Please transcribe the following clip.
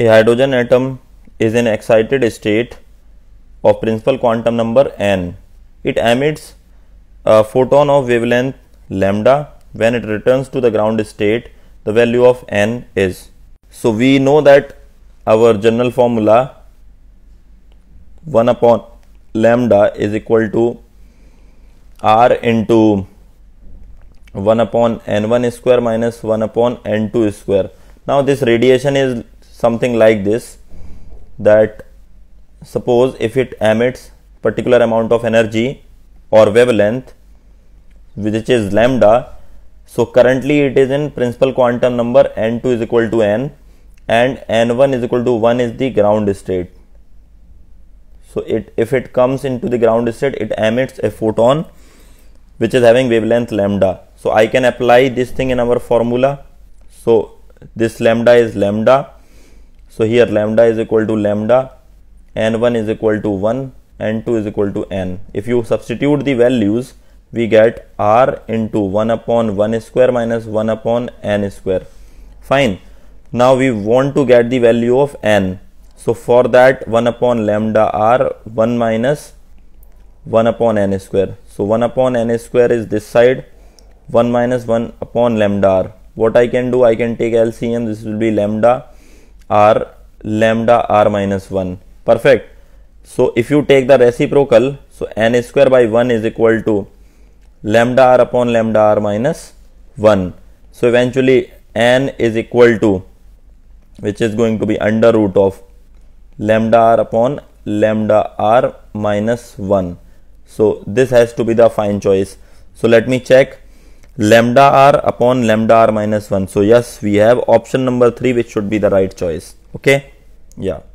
A hydrogen atom is in excited state of principal quantum number n. It emits a photon of wavelength lambda. When it returns to the ground state, the value of n is. So we know that our general formula 1 upon lambda is equal to r into 1 upon n1 square minus 1 upon n2 square. Now this radiation is something like this that suppose if it emits particular amount of energy or wavelength which is lambda so currently it is in principal quantum number n2 is equal to n and n1 is equal to 1 is the ground state so it if it comes into the ground state it emits a photon which is having wavelength lambda so i can apply this thing in our formula so this lambda is lambda so here lambda is equal to lambda, n1 is equal to 1, n2 is equal to n. If you substitute the values, we get r into 1 upon 1 square minus 1 upon n square. Fine. Now we want to get the value of n. So for that 1 upon lambda r 1 minus 1 upon n square. So 1 upon n square is this side 1 minus 1 upon lambda r. What I can do, I can take LCM, this will be lambda r lambda r minus 1 perfect so if you take the reciprocal so n square by 1 is equal to lambda r upon lambda r minus 1 so eventually n is equal to which is going to be under root of lambda r upon lambda r minus 1 so this has to be the fine choice so let me check lambda r upon lambda r minus 1 so yes we have option number 3 which should be the right choice okay yeah